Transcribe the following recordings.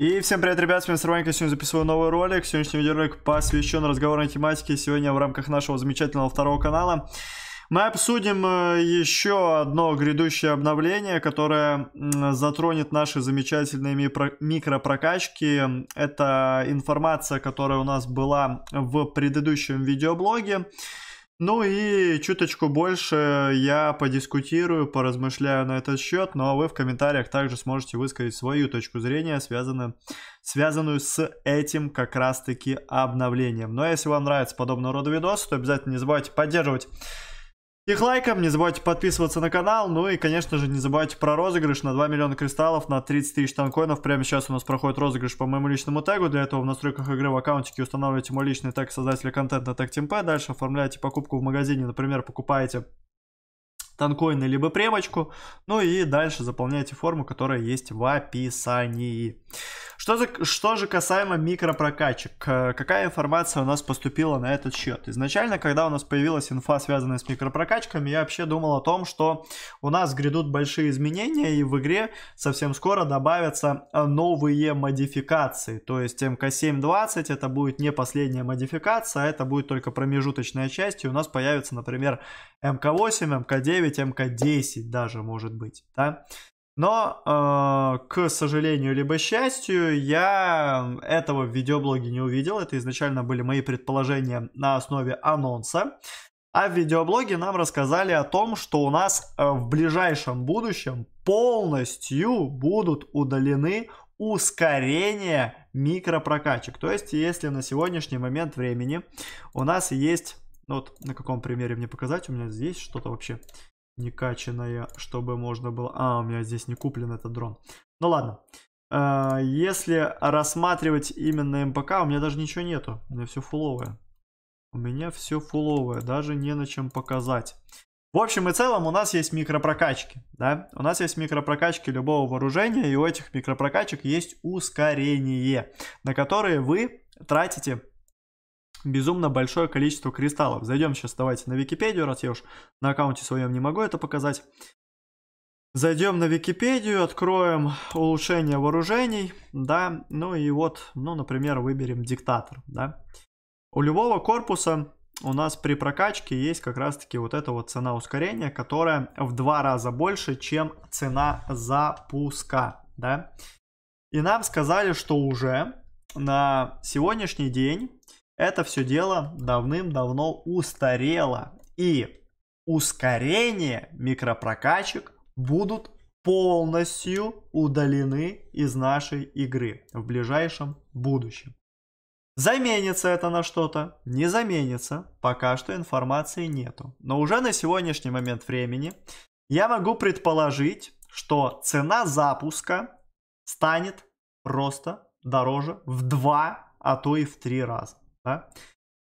И всем привет, ребят, с вами Сарванька, сегодня записываю новый ролик. Сегодняшний видеоролик посвящен разговорной тематике. Сегодня в рамках нашего замечательного второго канала мы обсудим э, еще одно грядущее обновление, которое затронет наши замечательные микропрокачки. Это информация, которая у нас была в предыдущем видеоблоге. Ну и чуточку больше я подискутирую, поразмышляю на этот счет, ну а вы в комментариях также сможете высказать свою точку зрения, связанную, связанную с этим как раз таки обновлением. Но ну а если вам нравится подобного рода видос, то обязательно не забывайте поддерживать их лайком, не забывайте подписываться на канал, ну и, конечно же, не забывайте про розыгрыш на 2 миллиона кристаллов, на 30 тысяч танкоинов. Прямо сейчас у нас проходит розыгрыш по моему личному тегу, для этого в настройках игры в аккаунтике устанавливаете мой личный тег создателя контента TagTimP, дальше оформляете покупку в магазине, например, покупаете танкоины либо премочку, ну и дальше заполняйте форму, которая есть в описании. Что, за, что же касаемо микропрокачек, какая информация у нас поступила на этот счет? Изначально, когда у нас появилась инфа, связанная с микропрокачками, я вообще думал о том, что у нас грядут большие изменения, и в игре совсем скоро добавятся а, новые модификации. То есть МК-720 это будет не последняя модификация, а это будет только промежуточная часть, и у нас появится, например, МК-8, МК-9, МК-10 даже может быть, да? Но, э, к сожалению, либо счастью, я э, этого в видеоблоге не увидел. Это изначально были мои предположения на основе анонса. А в видеоблоге нам рассказали о том, что у нас э, в ближайшем будущем полностью будут удалены ускорения микропрокачек. То есть, если на сегодняшний момент времени у нас есть... Ну вот на каком примере мне показать? У меня здесь что-то вообще некачанная, чтобы можно было... А, у меня здесь не куплен этот дрон. Ну ладно. Э, если рассматривать именно МПК, у меня даже ничего нету. У меня все фуловое. У меня все фуловое, даже не на чем показать. В общем и целом у нас есть микропрокачки, да? У нас есть микропрокачки любого вооружения, и у этих микропрокачек есть ускорение, на которые вы тратите безумно большое количество кристаллов. Зайдем сейчас, давайте, на Википедию, раз я уж на аккаунте своем не могу это показать. Зайдем на Википедию, откроем улучшение вооружений, да, ну и вот, ну, например, выберем диктатор, да. У любого корпуса у нас при прокачке есть как раз-таки вот эта вот цена ускорения, которая в два раза больше, чем цена запуска, да. И нам сказали, что уже на сегодняшний день это все дело давным-давно устарело. И ускорение микропрокачек будут полностью удалены из нашей игры в ближайшем будущем. Заменится это на что-то? Не заменится. Пока что информации нету. Но уже на сегодняшний момент времени я могу предположить, что цена запуска станет просто дороже в 2, а то и в 3 раза. Да?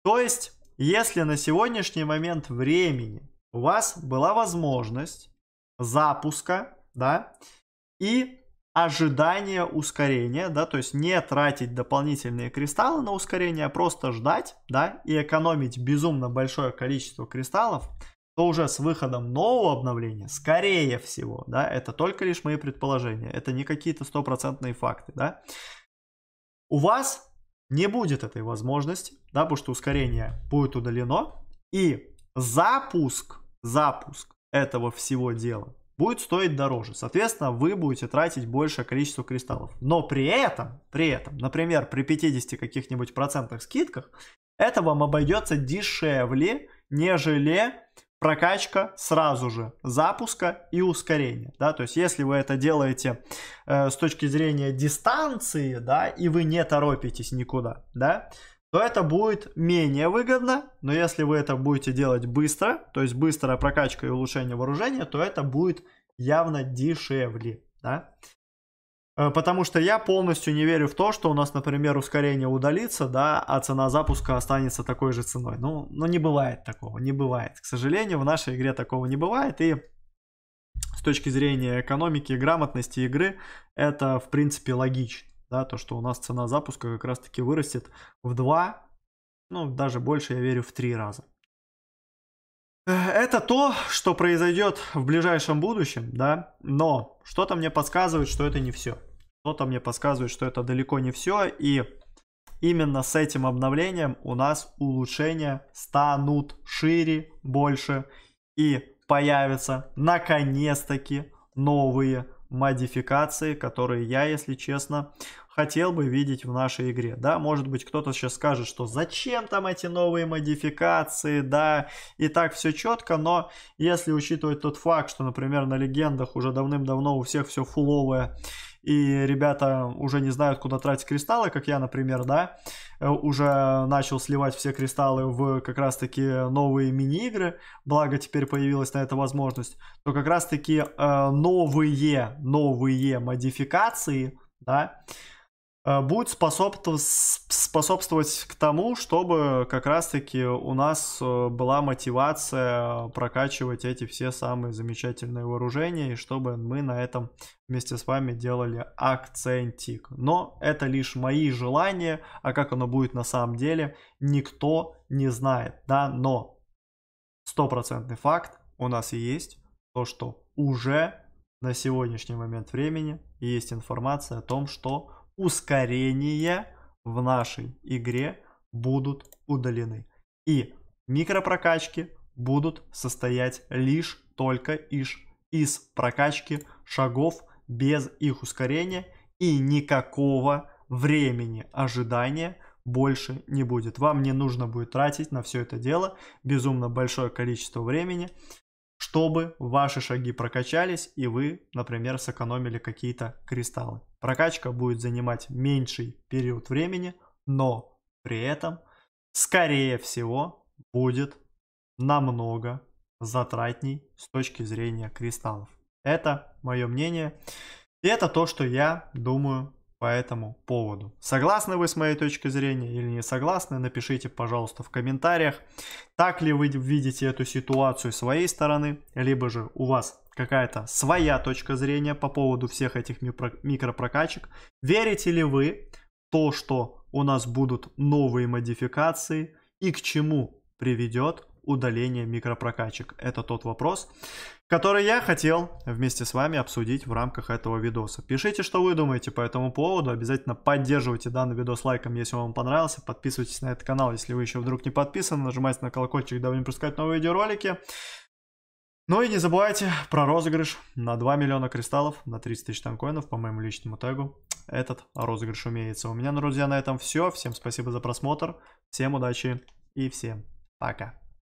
То есть, если на сегодняшний момент времени у вас была возможность запуска, да, и ожидание ускорения, да, то есть не тратить дополнительные кристаллы на ускорение, а просто ждать, да, и экономить безумно большое количество кристаллов, то уже с выходом нового обновления, скорее всего, да, это только лишь мои предположения, это не какие-то стопроцентные факты, да, у вас не будет этой возможности, да, потому что ускорение будет удалено. И запуск, запуск этого всего дела будет стоить дороже. Соответственно, вы будете тратить большее количество кристаллов. Но при этом, при этом, например, при 50 каких-нибудь процентных скидках, это вам обойдется дешевле, нежели прокачка сразу же запуска и ускорения, да, то есть если вы это делаете э, с точки зрения дистанции, да, и вы не торопитесь никуда, да, то это будет менее выгодно, но если вы это будете делать быстро, то есть быстрая прокачка и улучшение вооружения, то это будет явно дешевле, да. Э, потому что я полностью не верю в то, что у нас, например, ускорение удалится, да, а цена запуска останется такой же ценой. Ну, ну не бывает такого, не бывает. К сожалению, в нашей игре такого не бывает, и с точки зрения экономики, грамотности игры, это, в принципе, логично да, то, что у нас цена запуска как раз-таки вырастет в 2, ну, даже больше, я верю, в 3 раза. Это то, что произойдет в ближайшем будущем, да, но что-то мне подсказывает, что это не все. Что-то мне подсказывает, что это далеко не все, и именно с этим обновлением у нас улучшения станут шире, больше, и появятся наконец-таки новые модификации, которые я, если честно, хотел бы видеть в нашей игре. Да, может быть, кто-то сейчас скажет, что зачем там эти новые модификации, да, и так все четко, но если учитывать тот факт, что, например, на легендах уже давным-давно у всех все фуловое, и ребята уже не знают, куда тратить кристаллы, как я, например, да, э, уже начал сливать все кристаллы в как раз-таки новые мини-игры, благо теперь появилась на это возможность, то как раз-таки э, новые, новые модификации, да, Э, будет способствовать, способствовать к тому, чтобы как раз-таки у нас э, была мотивация прокачивать эти все самые замечательные вооружения, и чтобы мы на этом вместе с вами делали акцентик. Но это лишь мои желания, а как оно будет на самом деле, никто не знает, да, но стопроцентный факт у нас и есть, то, что уже на сегодняшний момент времени есть информация о том, что ускорения в нашей игре будут удалены. И микропрокачки будут состоять лишь только из, из прокачки шагов без их ускорения и никакого времени ожидания больше не будет. Вам не нужно будет тратить на все это дело безумно большое количество времени чтобы ваши шаги прокачались и вы, например, сэкономили какие-то кристаллы. Прокачка будет занимать меньший период времени, но при этом, скорее всего, будет намного затратней с точки зрения кристаллов. Это мое мнение. И это то, что я думаю по этому поводу. Согласны вы с моей точкой зрения или не согласны, напишите, пожалуйста, в комментариях, так ли вы видите эту ситуацию своей стороны, либо же у вас какая-то своя точка зрения по поводу всех этих микропрокачек. Верите ли вы в то, что у нас будут новые модификации и к чему приведет удаления микропрокачек. Это тот вопрос, который я хотел вместе с вами обсудить в рамках этого видоса. Пишите, что вы думаете по этому поводу. Обязательно поддерживайте данный видос лайком, если он вам понравился. Подписывайтесь на этот канал, если вы еще вдруг не подписаны. Нажимайте на колокольчик, дабы не пропускать новые видеоролики. Ну и не забывайте про розыгрыш на 2 миллиона кристаллов, на 30 тысяч танкоинов по моему личному тегу. Этот розыгрыш умеется. У меня, друзья, на этом все. Всем спасибо за просмотр, всем удачи и всем пока.